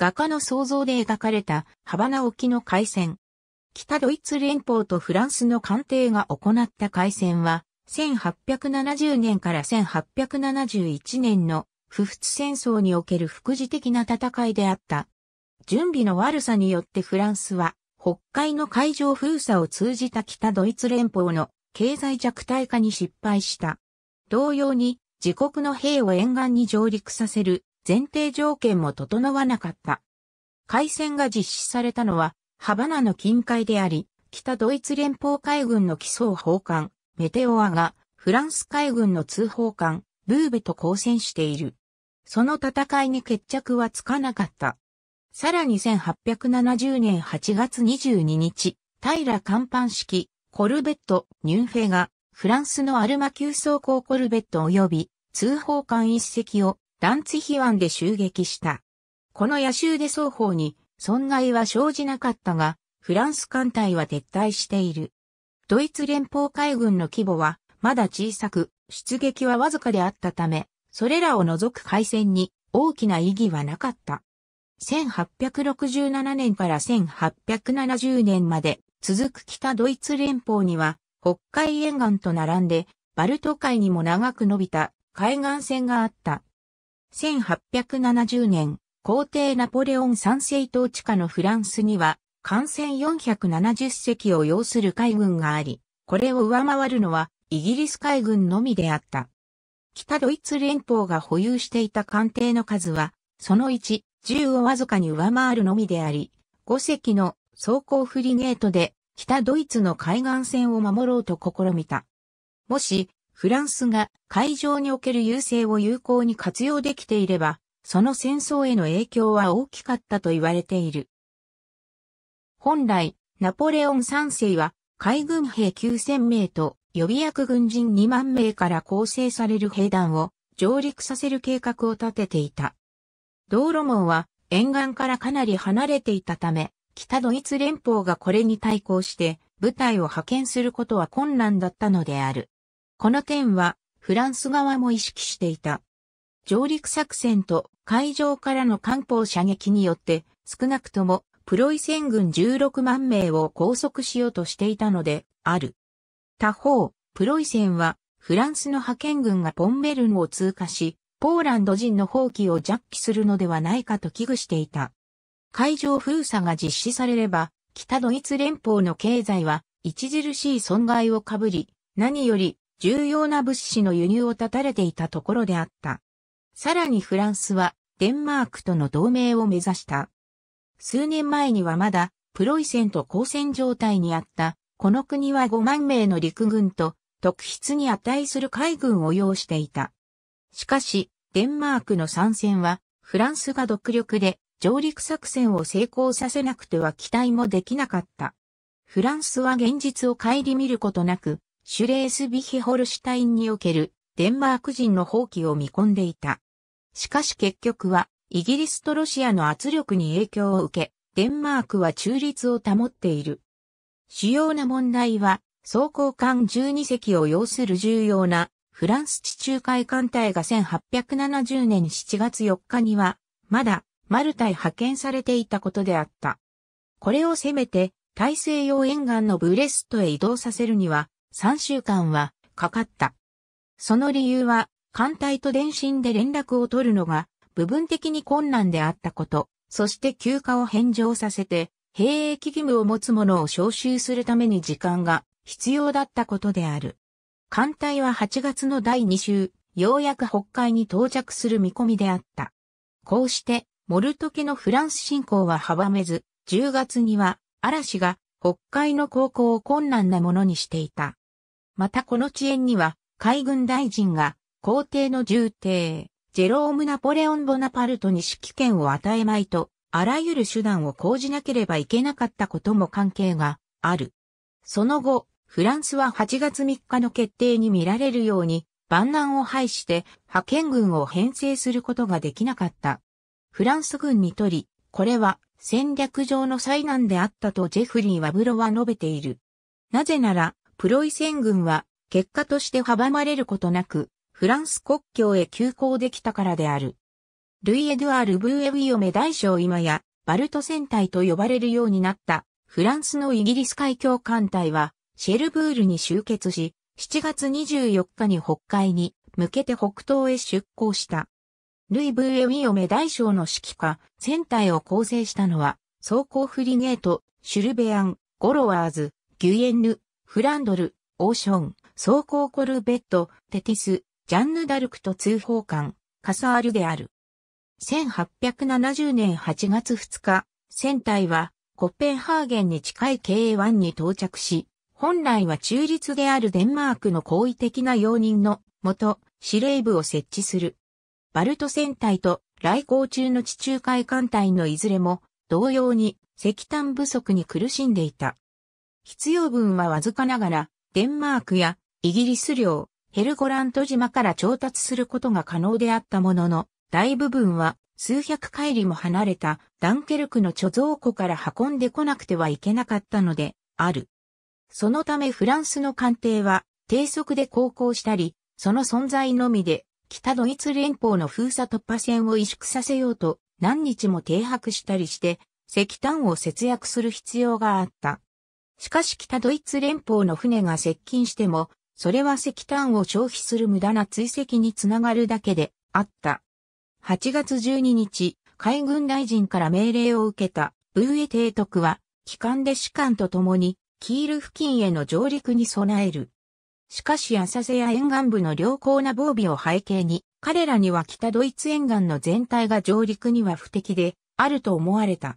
画家の想像で描かれたハバナ沖の海戦。北ドイツ連邦とフランスの艦艇が行った海戦は、1870年から1871年の不仏戦争における副次的な戦いであった。準備の悪さによってフランスは、北海の海上封鎖を通じた北ドイツ連邦の経済弱体化に失敗した。同様に、自国の兵を沿岸に上陸させる前提条件も整わなかった。海戦が実施されたのは、ハバナの近海であり、北ドイツ連邦海軍の基礎砲艦、メテオアが、フランス海軍の通報艦、ブーベと交戦している。その戦いに決着はつかなかった。さらに1870年8月22日、平甲板式、コルベット、ニュンフェが、フランスのアルマ急走甲コルベット及び、通報艦一隻をランツヒワンで襲撃した。この野襲で双方に損害は生じなかったが、フランス艦隊は撤退している。ドイツ連邦海軍の規模はまだ小さく、出撃はわずかであったため、それらを除く海戦に大きな意義はなかった。1867年から1870年まで続く北ドイツ連邦には北海沿岸と並んでバルト海にも長く伸びた海岸線があった。1870年、皇帝ナポレオン三世統治下のフランスには、艦船470隻を要する海軍があり、これを上回るのはイギリス海軍のみであった。北ドイツ連邦が保有していた艦艇の数は、その1、10をわずかに上回るのみであり、5隻の装甲フリゲートで北ドイツの海岸線を守ろうと試みた。もし、フランスが海上における優勢を有効に活用できていれば、その戦争への影響は大きかったと言われている。本来、ナポレオン3世は海軍兵9000名と予備役軍人2万名から構成される兵団を上陸させる計画を立てていた。道路網は沿岸からかなり離れていたため、北ドイツ連邦がこれに対抗して部隊を派遣することは困難だったのである。この点は、フランス側も意識していた。上陸作戦と海上からの艦砲射撃によって、少なくともプロイセン軍16万名を拘束しようとしていたので、ある。他方、プロイセンは、フランスの派遣軍がポンベルンを通過し、ポーランド人の放棄を弱気するのではないかと危惧していた。海上封鎖が実施されれば、北ドイツ連邦の経済は著しい損害をかぶり、何より重要な物資の輸入を断たれていたところであった。さらにフランスはデンマークとの同盟を目指した。数年前にはまだプロイセンと交戦状態にあった、この国は5万名の陸軍と特筆に値する海軍を要していた。しかし、デンマークの参戦は、フランスが独力で上陸作戦を成功させなくては期待もできなかった。フランスは現実を顧みることなく、シュレースビヒホルシュタインにおけるデンマーク人の放棄を見込んでいた。しかし結局は、イギリスとロシアの圧力に影響を受け、デンマークは中立を保っている。主要な問題は、装甲艦12隻を要する重要なフランス地中海艦隊が1870年7月4日には、まだマルタへ派遣されていたことであった。これをせめて、大西洋沿岸のブレストへ移動させるには、3週間はかかった。その理由は、艦隊と電信で連絡を取るのが部分的に困難であったこと、そして休暇を返上させて、兵役義務を持つ者を招集するために時間が必要だったことである。艦隊は8月の第2週、ようやく北海に到着する見込みであった。こうして、モルト家のフランス侵攻は阻めず、10月には嵐が北海の航行を困難なものにしていた。またこの遅延には、海軍大臣が、皇帝の重帝、ジェローム・ナポレオン・ボナパルトに指揮権を与えまいと、あらゆる手段を講じなければいけなかったことも関係がある。その後、フランスは8月3日の決定に見られるように、万難を排して派遣軍を編成することができなかった。フランス軍にとり、これは戦略上の災難であったとジェフリー・ワブロは述べている。なぜなら、プロイセン軍は結果として阻まれることなく、フランス国境へ急行できたからである。ルイ・エドゥアール・ブーエウィオメ大将今や、バルト戦隊と呼ばれるようになった、フランスのイギリス海峡艦隊は、シェルブールに集結し、7月24日に北海に向けて北東へ出航した。ルイ・ブーエウィオメ大将の指揮下、戦隊を構成したのは、装甲フリゲート、シュルベアン、ゴロワーズ、ギュエンヌ、フランドル、オーション、装甲コルベット、テティス、ジャンヌ・ダルクと通報官、カサールである。1870年8月2日、船体はコッペンハーゲンに近い k 営1に到着し、本来は中立であるデンマークの好意的な容認のもと、司令部を設置する。バルト船体と来航中の地中海艦隊のいずれも同様に石炭不足に苦しんでいた。必要分はわずかながら、デンマークやイギリス領、ヘルゴラント島から調達することが可能であったものの、大部分は数百海里も離れたダンケルクの貯蔵庫から運んでこなくてはいけなかったので、ある。そのためフランスの艦艇は低速で航行したり、その存在のみで北ドイツ連邦の封鎖突破線を萎縮させようと何日も停泊したりして石炭を節約する必要があった。しかし北ドイツ連邦の船が接近しても、それは石炭を消費する無駄な追跡につながるだけであった。8月12日、海軍大臣から命令を受けたブーエ提督は、機関で士官と共に、キール付近への上陸に備える。しかし浅瀬や沿岸部の良好な防備を背景に、彼らには北ドイツ沿岸の全体が上陸には不適で、あると思われた。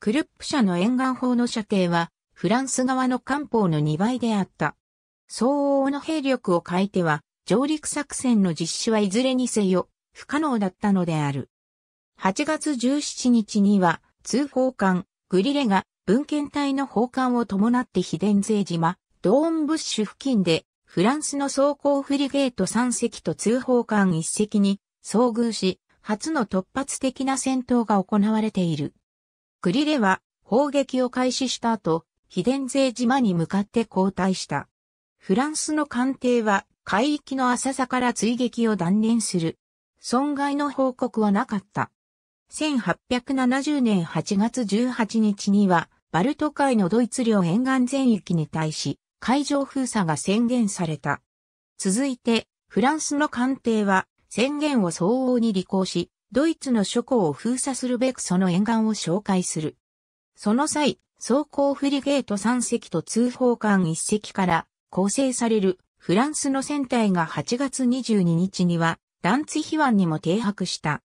クルップ社の沿岸砲の射程は、フランス側の官報の2倍であった。相応の兵力を変えては、上陸作戦の実施はいずれにせよ、不可能だったのである。8月17日には、通報艦、グリレが、文献隊の砲艦を伴って秘伝税島、ドーンブッシュ付近で、フランスの装甲フリゲート3隻と通報艦1隻に遭遇し、初の突発的な戦闘が行われている。グリレは砲撃を開始した後、秘伝税島に向かって後退した。フランスの艦艇は海域の浅さから追撃を断念する。損害の報告はなかった。1870年8月18日には、バルト海のドイツ領沿岸全域に対し、海上封鎖が宣言された。続いて、フランスの艦艇は、宣言を相応に履行し、ドイツの諸港を封鎖するべくその沿岸を紹介する。その際、走行フリゲート3隻と通報艦1隻から構成されるフランスの船体が8月22日にはランツヒンにも停泊した。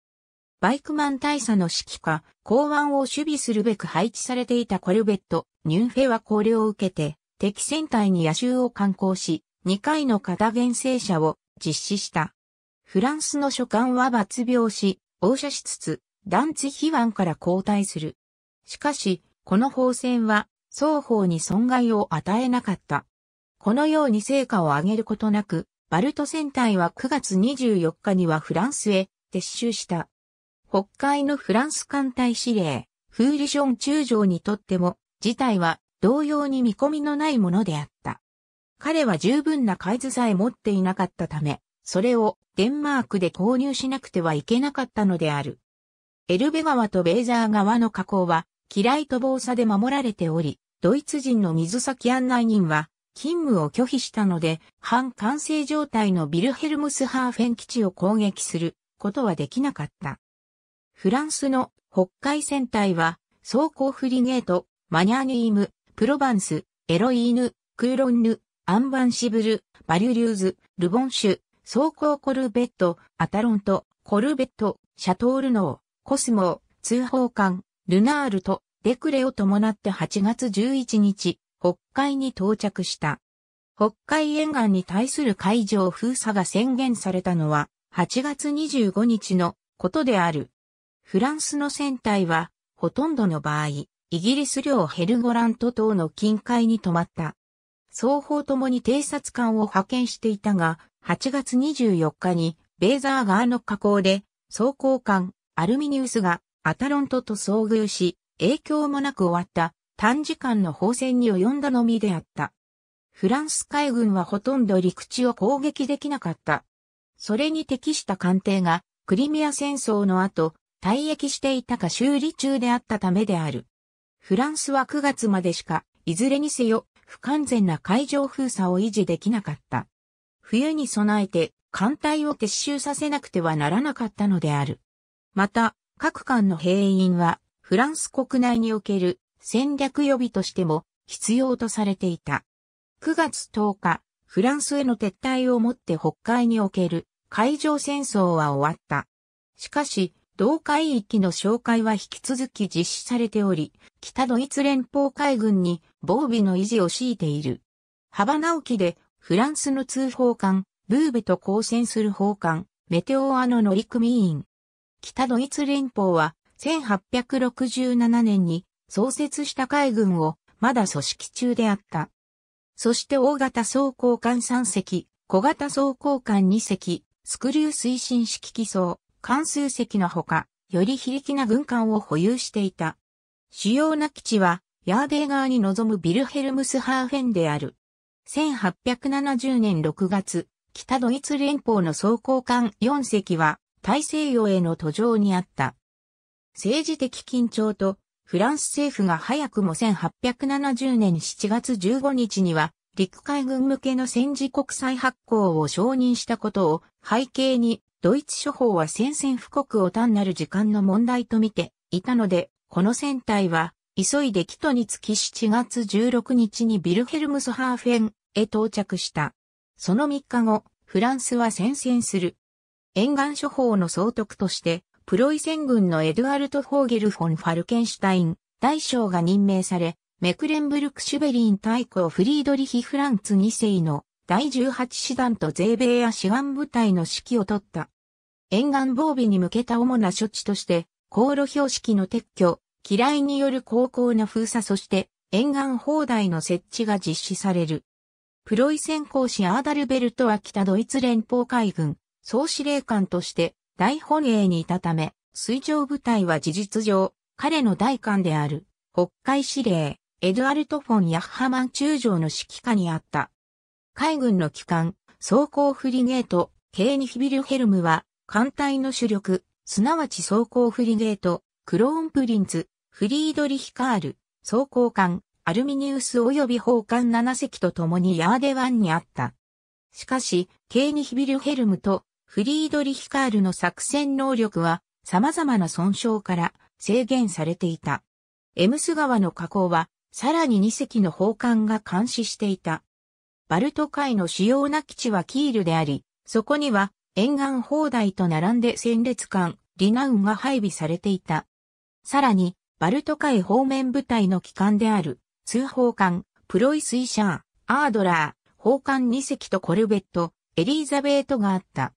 バイクマン大佐の指揮下、港湾を守備するべく配置されていたコルベット、ニュンフェはこれを受けて、敵船体に野衆を観光し、2回の片原生車を実施した。フランスの所管は抜病し、応射しつつ、ダンツヒンから後退する。しかし、この砲戦は双方に損害を与えなかった。このように成果を上げることなく、バルト戦隊は9月24日にはフランスへ撤収した。北海のフランス艦隊司令、フーリション中将にとっても、事態は同様に見込みのないものであった。彼は十分な海図さえ持っていなかったため、それをデンマークで購入しなくてはいけなかったのである。エルベ川とベーザー川の河口は嫌いと防さで守られており、ドイツ人の水先案内人は、勤務を拒否したので、半完成状態のビルヘルムスハーフェン基地を攻撃することはできなかった。フランスの北海戦隊は、装甲フリゲート、マニャーニーム、プロバンス、エロイーヌ、クーロンヌ、アンバンシブル、バリュリューズ、ルボンシュ、装甲コルベット、アタロント、コルベット、シャトールノー、コスモー、通報艦、ルナールとデクレを伴って8月11日、北海に到着した。北海沿岸に対する海上封鎖が宣言されたのは8月25日のことである。フランスの船体はほとんどの場合、イギリス領ヘルゴラント島の近海に止まった。双方ともに偵察艦を派遣していたが、8月24日にベーザー側の河口で装甲艦アルミニウスがアタロントと遭遇し、影響もなく終わった短時間の砲戦に及んだのみであった。フランス海軍はほとんど陸地を攻撃できなかった。それに適した艦艇がクリミア戦争の後、退役していたか修理中であったためである。フランスは9月までしか、いずれにせよ、不完全な海上封鎖を維持できなかった。冬に備えて艦隊を撤収させなくてはならなかったのである。また、各艦の兵員は、フランス国内における戦略予備としても必要とされていた。9月10日、フランスへの撤退をもって北海における海上戦争は終わった。しかし、同海域の紹介は引き続き実施されており、北ドイツ連邦海軍に防備の維持を強いている。幅直樹でフランスの通報艦、ブーベと交戦する砲艦、メテオアの乗組員、北ドイツ連邦は1867年に創設した海軍をまだ組織中であった。そして大型装甲艦3隻、小型装甲艦2隻、スクリュー推進式機装、艦数隻のほか、より非力な軍艦を保有していた。主要な基地は、ヤーデー側に臨むビルヘルムスハーフェンである。1870年6月、北ドイツ連邦の装甲艦4隻は、大西洋への途上にあった。政治的緊張とフランス政府が早くも1870年7月15日には陸海軍向けの戦時国際発行を承認したことを背景にドイツ諸法は戦線布告を単なる時間の問題と見ていたので、この船体は急いでキトにつき7月16日にビルヘルムスハーフェンへ到着した。その3日後、フランスは戦線する沿岸諸法の総督として、プロイセン軍のエドゥアルト・ホーゲル・フォン・ファルケンシュタイン、大将が任命され、メクレンブルク・シュベリン大公フリードリヒ・フランツ2世の第18師団と税米や志願部隊の指揮を取った。沿岸防備に向けた主な処置として、航路標識の撤去、機雷による航行の封鎖そして、沿岸砲台の設置が実施される。プロイセン公使アーダルベルトは北ドイツ連邦海軍、総司令官として大本営にいたため、水上部隊は事実上、彼の大官である、北海司令、エドアルト・フォン・ヤッハマン中将の指揮下にあった。海軍の機関、装甲フリゲート、ケーニヒビルヘルムは、艦隊の主力、すなわち装甲フリゲート、クローンプリンツ、フリードリヒカール、装甲艦、アルミニウス及び砲艦7隻と共にヤーデワンにあった。しかし、ケーニヒビルヘルムとフリードリヒカールの作戦能力は様々な損傷から制限されていた。エムス川の河口はさらに2隻の砲艦が監視していた。バルト海の主要な基地はキールであり、そこには沿岸砲台と並んで戦列艦、リナウンが配備されていた。さらに、バルト海方面部隊の機関である、通報艦、プロイスイシャー、アードラー、砲艦2隻とコルベット、エリーザベートがあった。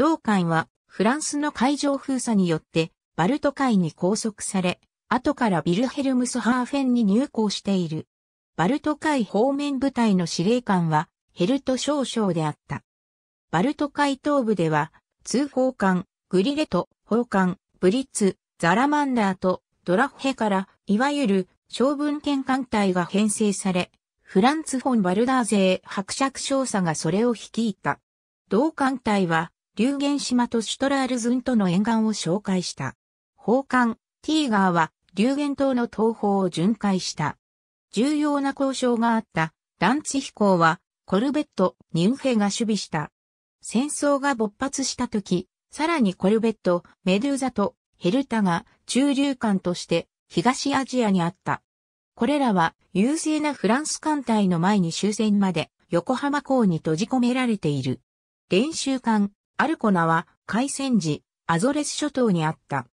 同艦はフランスの海上封鎖によってバルト海に拘束され、後からビルヘルムスハーフェンに入港している。バルト海方面部隊の司令官はヘルト少将であった。バルト海東部では通報艦、グリレト、砲艦、ブリッツ、ザラマンダーとドラフヘから、いわゆる将軍権艦隊が編成され、フランツ・フォン・バルダー勢伯爵少佐がそれを率いた。同艦隊は流言島とシュトラールズンとの沿岸を紹介した。宝冠、ティーガーは流言島の東方を巡回した。重要な交渉があったランツ飛行はコルベット、ニュンヘが守備した。戦争が勃発した時、さらにコルベット、メドゥーザとヘルタが中流艦として東アジアにあった。これらは優勢なフランス艦隊の前に終戦まで横浜港に閉じ込められている。練習艦アルコナは海戦時、アゾレス諸島にあった。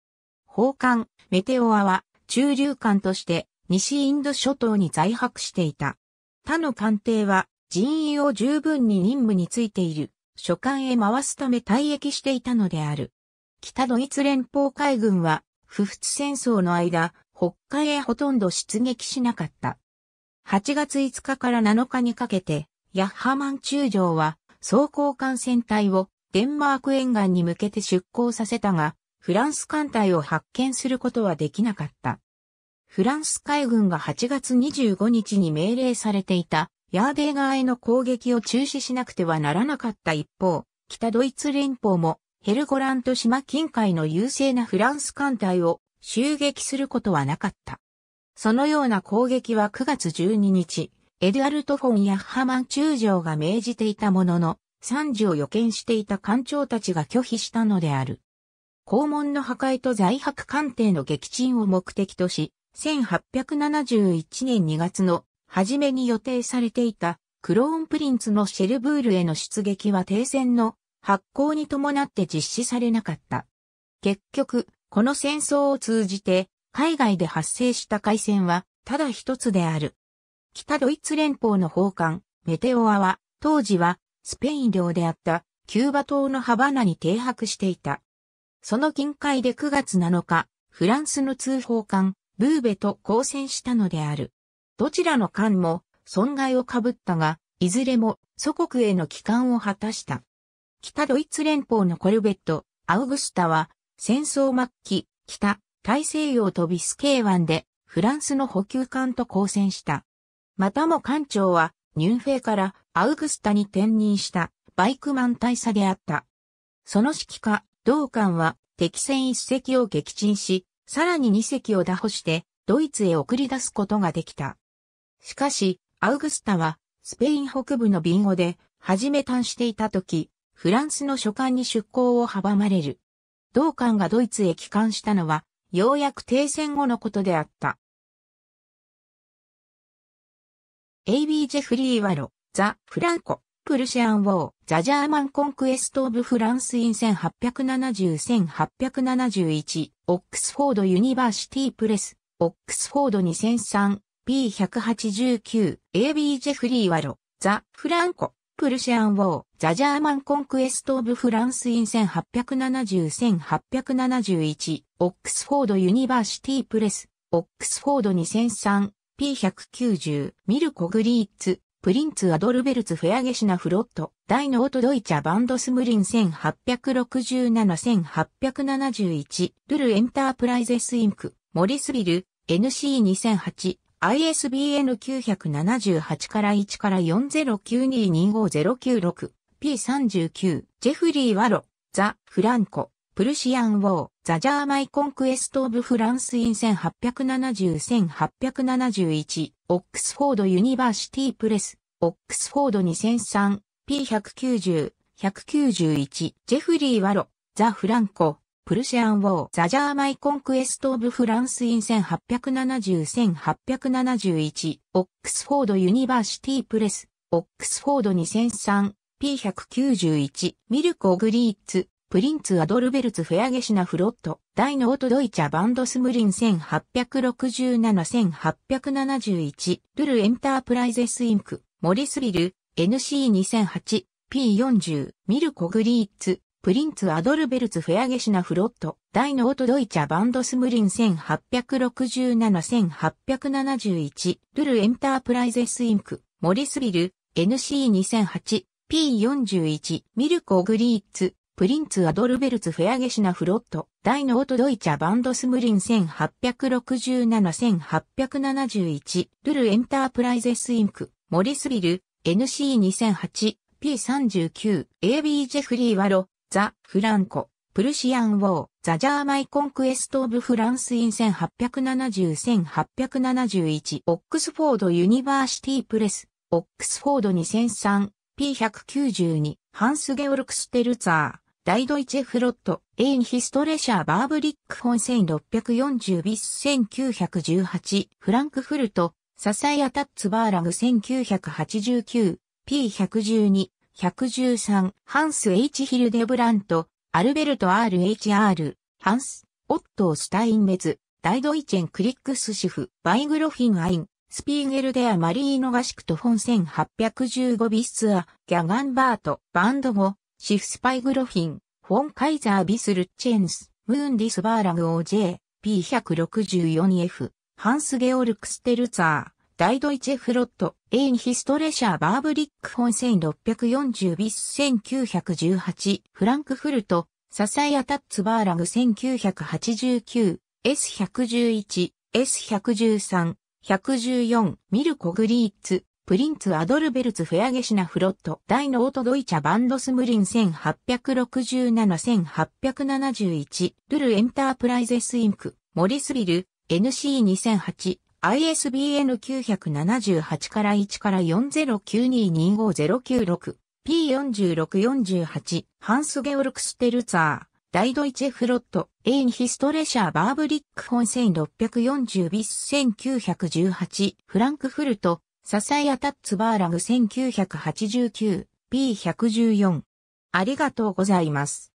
宝冠、メテオアは中流艦として西インド諸島に在泊していた。他の艦艇は人員を十分に任務についている諸艦へ回すため退役していたのである。北ドイツ連邦海軍は不仏戦争の間、北海へほとんど出撃しなかった。8月5日から7日にかけて、ヤッハマン中将は装甲艦船隊をデンマーク沿岸に向けて出港させたが、フランス艦隊を発見することはできなかった。フランス海軍が8月25日に命令されていたヤーデー側への攻撃を中止しなくてはならなかった一方、北ドイツ連邦もヘルゴラント島近海の優勢なフランス艦隊を襲撃することはなかった。そのような攻撃は9月12日、エドアルト・フォン・ヤッハマン中将が命じていたものの、惨事を予見していた艦長たちが拒否したのである。校門の破壊と在泊艦艇の撃沈を目的とし、1871年2月の初めに予定されていたクローンプリンツのシェルブールへの出撃は停戦の発行に伴って実施されなかった。結局、この戦争を通じて海外で発生した海戦はただ一つである。北ドイツ連邦の奉還、メテオアは当時はスペイン領であったキューバ島のハバナに停泊していた。その近海で9月7日、フランスの通報艦、ブーベと交戦したのである。どちらの艦も損害をかぶったが、いずれも祖国への帰還を果たした。北ドイツ連邦のコルベット、アウグスタは、戦争末期、北、大西洋とビスケー湾で、フランスの補給艦と交戦した。またも艦長は、ニュンフェからアウグスタに転任したバイクマン大佐であった。その指揮下、同官は敵戦一隻を撃沈し、さらに二隻を打破して、ドイツへ送り出すことができた。しかし、アウグスタは、スペイン北部のビンゴで、初め探していた時、フランスの書簡に出港を阻まれる。同官がドイツへ帰還したのは、ようやく停戦後のことであった。AB ジェフリー・ワロ。ザ・フランコ、プルシアン・ウォー、ザ・ジャーマン・コンクエスト・オブ・フランス・イン1870-1871、オックスフォード・ユニバーシティ・プレス、オックスフォード2003、P189、AB・ ジェフリー・ワロ、ザ・フランコ、プルシアン・ウォー、ザ・ジャーマン・コンクエスト・オブ・フランス・イン1870-1871、オックスフォード・ユニバーシティ・プレス、オックスフォード2003、P190、ミルコ・グリーツ、プリンツ・アドルベルツ・フェアゲシナ・フロット、大ノート・ドイチャ・バンド・スムリン1867-1871、ルル・エンタープライゼス・インク、モリスビル、NC2008、ISBN 978から1から4 0 9 2 2 5 0 9 6 P39、ジェフリー・ワロ、ザ・フランコ、プルシアン・ウォー、ザ・ジャーマイ・コンクエスト・オブ・フランス・イン1870-1871、オックスフォードユニバーシティプレス、オックスフォード2003、P190、191、ジェフリー・ワロ、ザ・フランコ、プルシアン・ウォー、ザ・ジャーマイ・コンクエスト・オブ・フランス・イン1870-1871、オックスフォード・ユニバーシティ・プレス、オックスフォード2003、P191、ミルコ・グリーツ、プリンツ・アドルベルツ・フェアゲシナ・フロット、大のオート・ドイチャ・バンド・スムリン1867-1871、ルル・エンタープライゼス・インク、モリスビル、NC2008、P40、ミルコ・グリーツ、プリンツ・アドルベルツ・フェアゲシナ・フロット、大のオート・ドイチャ・バンド・スムリン1867-1871、ルル・エンタープライゼス・インク、モリスビル、NC2008、P41、ミルコ・グリーツ、プリンツ・アドルベルツ・フェアゲシナ・フロット、大ノート・ドイチャ・バンド・スムリン1867-1871、ルル・エンタープライゼス・インク、モリスビル、NC2008、P39、AB・ ジェフリー・ワロ、ザ・フランコ、プルシアン・ウォー、ザ・ジャーマイ・コンクエスト・オブ・フランス・イン1870-1871、オックスフォード・ユニバーシティ・プレス、オックスフォード2003、P192、ハンス・ゲオルクス・テルツァー。大ドイチェフロット、エインヒストレシャーバーブリック本1640ビス1918、フランクフルト、ササイアタッツバーラグ1989、P112、113、ハンス H ヒルデブラント、アルベルト RHR、ハンス、オットー・スタインメズ、ダイドイチェン・クリックスシフ、バイグロフィン・アイン、スピーゲルデア・マリーノ・ガシクト本1815ビスツア、ギャガンバート、バンドゴ、シフスパイグロフィン、フォンカイザービスルッチェンス、ムーンディスバーラグ OJ、P164F、ハンス・ゲオルクステルツァー、ダイドイチェフロット、エインヒストレシャーバーブリックン1640ビス1918、フランクフルト、ササイアタッツバーラグ1989、S111、S113、114、ミルコ・グリーツ、プリンツ・アドルベルツ・フェアゲシナ・フロット、大ノート・ドイチャ・バンドスムリン1867-1871、ルル・エンタープライゼス・インク、モリスビル、NC2008、ISBN 978から1から4 0 9 2 2 5 0 9 6 P4648、ハンス・ゲオルクステルツァー、大ドイチェ・フロット、エイン・ヒストレシャー・バーブリック本1640ビス1918、フランクフルト、サ笹谷タッツバーラグ 1989P114。ありがとうございます。